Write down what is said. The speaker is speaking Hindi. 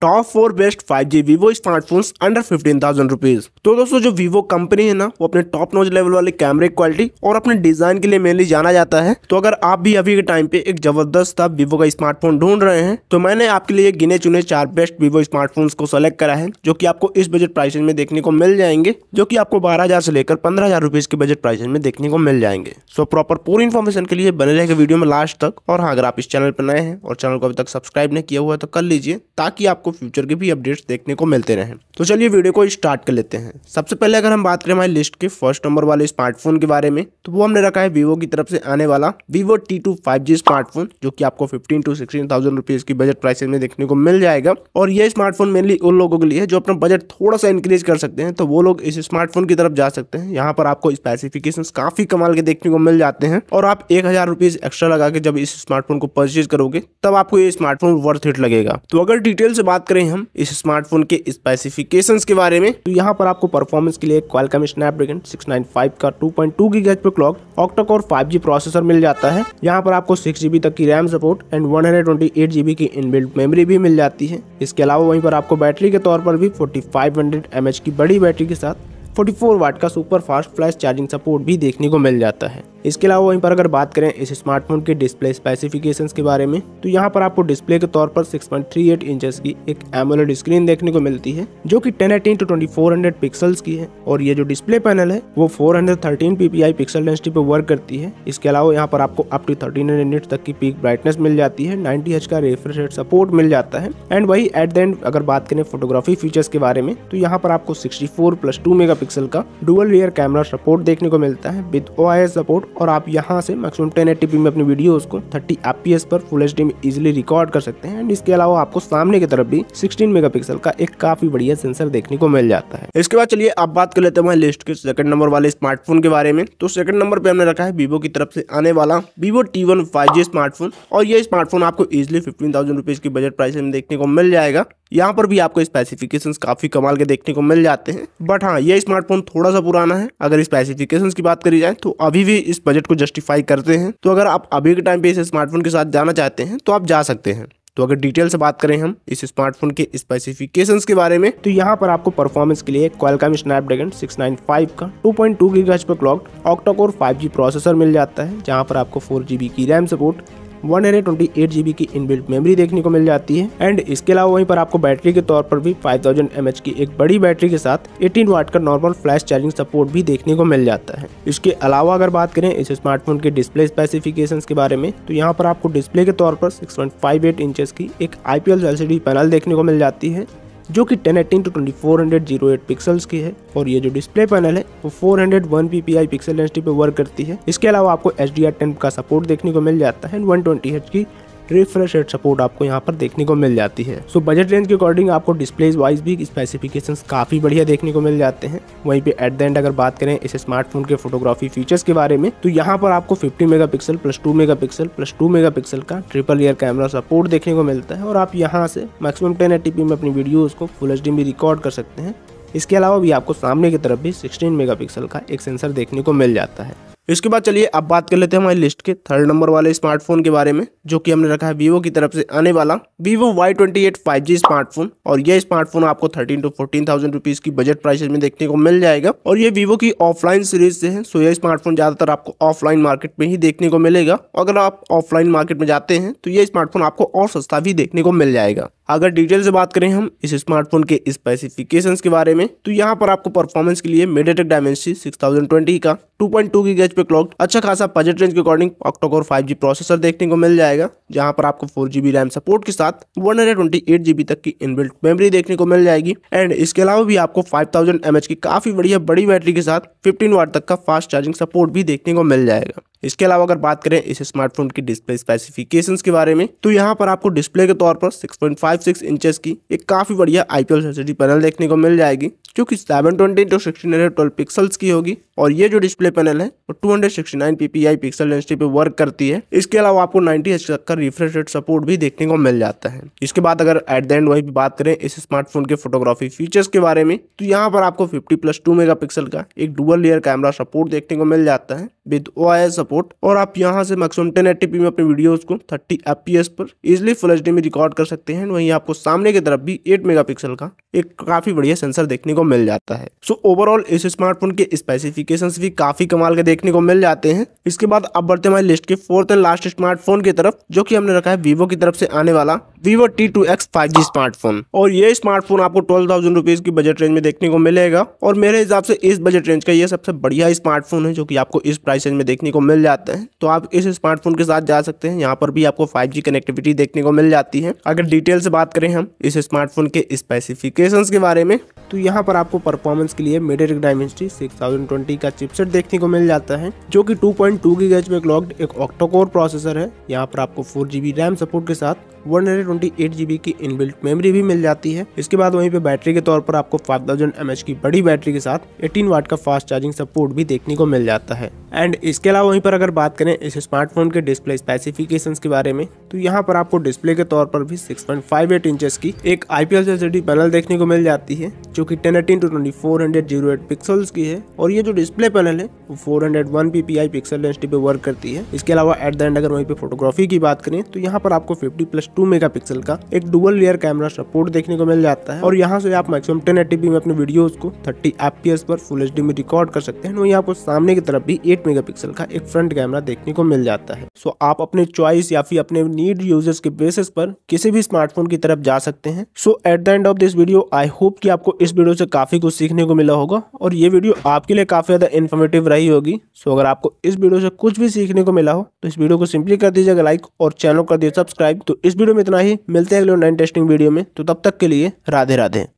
top four best five G Vivo smartphones under fifteen thousand rupees तो दोस्तों जो वीवो कंपनी है ना वो अपने टॉप नॉच लेवल वाले कैमरे क्वालिटी और अपने डिजाइन के लिए मेनली जाना जाता है तो अगर आप भी अभी के टाइम पे एक जबरदस्त आप वीवो का स्मार्टफोन ढूंढ रहे हैं तो मैंने आपके लिए गिने चुने चार बेस्ट वीवो स्मार्टफोन को सेलेक्ट करा है जो की आपको इस बजट प्राइस में देखने को मिल जाएंगे जो की आपको बारह से लेकर पंद्रह हजार के बजट प्राइस में देखने को मिल जाएंगे सो प्रॉपर पूरी इन्फॉर्मेशन के लिए बने रहेगा वीडियो में लास्ट तक और हाँ अगर आप इस चैनल पर नए हैं और चैनल को अभी तक सब्सक्राइब नहीं किया हुआ है तो कर लीजिए ताकि आपको आपको फ्यूचर के भी अपडेट्स देखने को मिलते रहे तो चलिए वीडियो को स्टार्ट कर लेते हैं सबसे पहले अगर हम बात करें हमारी लिस्ट के फर्स्ट नंबर वाले स्मार्टफोन के बारे में तो वो हमने रखा है वीवो की तरफ से आने वाला वीवो टी टू स्मार्टफोन जो की आपको fifteen to sixteen thousand rupees की बजट प्राइस में देखने को मिल जाएगा और यह स्मार्टफोन मेनली उन लोगों के लिए है जो अपना बजट थोड़ा सा इंक्रीज कर सकते हैं तो वो लोग इस स्मार्टफोन की तरफ जा सकते हैं यहाँ पर आपको स्पेसिफिकेशन काफी कमाल के देखने को मिल जाते हैं और आप एक हजार रुपीज एक्स्ट्रा लगा के जब इस स्मार्टफोन को परचेज करोगे तब आपको ये स्मार्टफोन वर्थ इट लगेगा तो अगर डिटेल से बात बात करें हम इस स्मार्टफोन के स्पेसिफिकेशंस के बारे में तो यहाँ पर आपको परफॉर्मेंस के लिए क्वालकम स्नैपड्रैगन 695 का 2.2 पॉइंट पर क्लॉक ऑक्टाकोर 5G प्रोसेसर मिल जाता है यहाँ पर आपको सिक्स जीबी तक की RAM support and one 128GB की इनबिल्ट मेमोरी भी मिल जाती है इसके अलावा वहीं पर आपको बैटरी के तौर पर भी 4500 mAh की बड़ी बैटरी के साथ 44 वाट का super fast flash charging support भी देखने को मिल जाता है इसके अलावा वहीं पर अगर बात करें इस स्मार्टफोन के डिस्प्ले स्पेसिफिकेशंस के बारे में तो यहाँ पर आपको डिस्प्ले के तौर पर 6.38 इंचेस की एक एमोलेड स्क्रीन देखने को मिलती है जो कि 1080 टू 2400 पिक्सल्स की है और ये जो डिस्प्ले पैनल है वो 413 पीपीआई पिक्सल डेंसिटी पर वर्क करती है इसके अलावा यहाँ पर आपको अप टू थर्टीन हंड्रेड तक की पीक ब्राइटनेस मिल जाती है नाइनटी एच का रेफ्रेश सपोर्ट मिल जाता है एंड वही एट द एंड अगर बात करें फोटोग्राफी फीचर्स के बारे में तो यहाँ पर आपको sixty plus two mega megapixel का डुअल रियर कैमरा सपोर्ट देखने को मिलता है विद ओ सपोर्ट और आप यहाँ से मैक्सिमम टेन में अपनी वीडियोस को थर्टी एफ पर फुल एच में इजिली रिकॉर्ड कर सकते हैं एंड इसके अलावा आपको सामने की तरफ भी सिक्सटीन मेगा का एक काफी बढ़िया सेंसर देखने को मिल जाता है इसके बाद चलिए आप बात कर लेते हैं लिस्ट के सेकंड नंबर वाले स्मार्टफोन के बारे में तो सेकंड नंबर पे हमने रखा है वीवो की तरफ से आने वाला वीवो टी वन स्मार्टफोन और ये स्मार्टफोन आपको इजिली फिफ्टीन थाउजेंड रुपीज की बजट प्राइस में देखने को मिल जाएगा यहाँ पर भी आपको स्पेसिफिकेशन काफी कमाल के देखने को मिल जाते हैं बट हाँ ये स्मार्टफोन थोड़ा सा पुराना है अगर स्पेसिफिकेशन की बात करी जाए तो अभी भी इस बजट को जस्टिफाई करते हैं तो अगर आप अभी के टाइम पे इस स्मार्टफोन के साथ जाना चाहते हैं तो आप जा सकते हैं तो अगर डिटेल से बात करें हम इस स्मार्टफोन के स्पेसिफिकेशंस के बारे में तो यहाँ पर आपको परफॉर्मेंस के लिए क्वालकॉम स्नैपड्रैगन 695 का 2.2 पॉइंट टू गीगाहर्ट्ज पर क्लॉक्ड ऑक्टाकोर 5G प्रोसेसर मिल जाता है जहाँ पर आपको 4GB की रैम सपोर्ट वन हंड्रेड की इनबिल्ट मेमोरी देखने को मिल जाती है एंड इसके अलावा वहीं पर आपको बैटरी के तौर पर भी 5000 एच की एक बड़ी बैटरी के साथ 18 वाट का नॉर्मल फ्लैश चार्जिंग सपोर्ट भी देखने को मिल जाता है इसके अलावा अगर बात करें इस स्मार्टफोन के डिस्प्ले स्पेसिफिकेशन के बारे में तो यहाँ पर आपको डिस्प्ले के तौर पर सिक्स पॉइंट की एक आई पी पैनल देखने को मिल जाती है जो कि 1080 टू जीरो एट पिक्सल्स की है और ये जो डिस्प्ले पैनल है वो 401 आई पिक्सल डेंसिटी पे वर्क करती है इसके अलावा आपको एच डी का सपोर्ट देखने को मिल जाता है वन ट्वेंटी की रिफ्रेश रेट सपोर्ट आपको यहाँ पर देखने को मिल जाती है सो बजट रेंज के अकॉर्डिंग आपको डिस्प्लेज वाइज भी स्पेसिफिकेशन काफ़ी बढ़िया देखने को मिल जाते हैं वहीं पे एट द एंड अगर बात करें इस स्मार्टफोन के फोटोग्राफी फीचर्स के बारे में तो यहाँ पर आपको 50 megapixel plus 2 megapixel plus 2 megapixel का ट्रिपल ईयर कैमरा सपोर्ट देखने को मिलता है और आप यहाँ से मैक्सिमम टेन में अपनी वीडियोज़ को फुल एच में रिकॉर्ड कर सकते हैं इसके अलावा भी आपको सामने की तरफ भी 16 मेगापिक्सल का एक सेंसर देखने को मिल जाता है इसके बाद चलिए अब बात कर लेते हैं हमारी लिस्ट के थर्ड नंबर वाले स्मार्टफोन के बारे में जो कि हमने रखा है वीवो की तरफ से आने वाला Vivo Y twenty eight five G smartphone और यह स्मार्टफोन आपको thirteen to fourteen thousand rupees की बजट प्राइस में देखने को मिल जाएगा और ये वीवो की ऑफलाइन सीरीज से है सो यह स्मार्टफोन ज्यादातर आपको ऑफलाइन मार्केट में ही देखने को मिलेगा अगर आप ऑफलाइन मार्केट में जाते हैं तो यह स्मार्टफोन आपको और सस्ता भी देखने को मिल जाएगा अगर डिटेल से बात करें हम इस स्मार्टफोन के स्पेसिफिकेशंस के बारे में तो यहाँ पर आपको परफॉर्मेंस के लिए मीडियाटेक डायमेंसी 6020 का 2.2 पॉइंट पे क्लॉक अच्छा खासा बजट रेंज के अकॉर्डिंग ऑक्टोकोर 5G प्रोसेसर देखने को मिल जाएगा जहाँ पर आपको 4GB रैम सपोर्ट के साथ 128GB तक की इनबिल्ट मेमोरी देखने को मिल जाएगी एंड इसके अलावा भी आपको 5000 mAh की काफी बढ़िया बड़ी बैटरी के साथ 15 वाट तक का फास्ट चार्जिंग सपोर्ट भी देखने को मिल जाएगा इसके अलावा अगर बात करें इस स्मार्टफोन की डिस्प्ले स्पेसिफिकेशंस के बारे में तो यहाँ पर आपको डिस्प्ले के तौर पर 6.5 फाइव सिक्स इंचेस की एक काफ़ी बढ़िया आई पी पैनल देखने को मिल जाएगी जो कि seven twenty two sixty nine twelve pixels की होगी और ये जो डिस्प्ले पैनल है वो two hundred sixty nine PPI pixel density पे वर्क करती है इसके अलावा आपको नाइनटी एच तक का रिफ्रेश रेट सपोर्ट भी देखने को मिल जाता है इसके बाद अगर एट द एंड वही बात करें इस स्मार्टफोन के फोटोग्राफी फीचर्स के बारे में तो यहाँ पर आपको fifty plus two megapixel का एक डुबल लेयर कैमरा सपोर्ट देखने को मिल जाता है विद ओ सपोर्ट और आप यहाँ से मैक्सिमम टेन एट्टी पी में अपने वीडियोज को थर्टी एफ पर इजिली फुल एच में रिकॉर्ड कर सकते हैं वही वहीं आपको सामने की तरफ भी 8 मेगापिक्सल का एक काफी बढ़िया सेंसर देखने को मिल जाता है सो so, ओवरऑल इस स्मार्टफोन के स्पेसिफिकेशन भी काफी कमाल के देखने को मिल जाते हैं इसके बाद अब बढ़ते हमारी लिस्ट के फोर्थ एंड लास्ट स्मार्टफोन की तरफ जो की हमने रखा है वीवो की तरफ से आने वाला वीवो टी टू स्मार्टफोन और ये स्मार्टफोन आपको ट्वेल्व थाउजेंड रुपीज की बजट रेंज में देखने को मिलेगा और मेरे हिसाब से इस बजट रेंज का ये सबसे बढ़िया स्मार्टफोन है जो कि आपको इस प्राइस रेंज में देखने को मिल जाते हैं तो आप इस स्मार्टफोन के साथ जा सकते हैं यहाँ पर भी आपको 5G कनेक्टिविटी देखने को मिल जाती है अगर डिटेल से बात करें हम इस स्मार्टफोन के स्पेसिफिकेशंस के बारे में तो यहाँ पर आपको परफॉर्मेंस के लिए मेडेरिक डायमेंसिटी 6020 का चिपसेट देखने को मिल जाता है जो कि 2.2 पॉइंट टू में क्लॉक्ड एक ऑक्टोकोर प्रोसेसर है यहाँ पर आपको फोर जी रैम सपोर्ट के साथ वन हंड्रेड की इनबिल्ट मेमोरी भी मिल जाती है इसके बाद वहीं पे बैटरी के तौर पर आपको फाइव थाउजेंड की बड़ी बैटरी के साथ एटीन वाट का फास्ट चार्जिंग सपोर्ट भी देखने को मिल जाता है एंड इसके अलावा वहीं पर अगर बात करें इस स्मार्टफोन के डिस्प्ले स्पेसिफिकेशन के बारे में तो यहाँ पर आपको डिस्प्ले के तौर पर भी सिक्स पॉइंट की एक आईपीएस पैनल देखने को मिल जाती है जो की टेन एटीन टू 2408 पिक्सल्स की है और ये जो डिस्प्ले पैनल है वो 401 ppi पिक्सल डेंसिटी पे वर्क करती है इसके अलावा एट द एंड अगर वहीं पे फोटोग्राफी की बात करें तो यहाँ पर आपको 50 प्लस टू मेगा का एक डुबल लेयर कैमरा सपोर्ट देखने को मिल जाता है और यहाँ से आप मैक्सिमम टेन एटीपी में अपने वीडियो को थर्टी एफ पर फुल एच में रिकॉर्ड कर सकते हैं वहीं आपको सामने की तरफ भी एट मेगा का एक फ्रंट कैमरा देखने को मिल जाता है सो आप अपने चॉइस या फिर अपने नीड यूजर्स के बेसिस पर किसी भी स्मार्टफोन की तरफ जा सकते हैं so at the end of this video I hope कि आपको इस वीडियो से काफी कुछ सीखने को मिला होगा और ये वीडियो आपके लिए काफी ज्यादा इन्फॉर्मेटिव रही होगी सो अगर आपको इस वीडियो से कुछ भी सीखने को मिला हो तो इस वीडियो को सिंपली कर दीजिएगा लाइक और चैनल कर दिए सब्सक्राइब तो इस वीडियो में इतना ही मिलते हैं अगले ऑनलाइन टेस्टिंग वीडियो में तो तब तक के लिए राधे राधे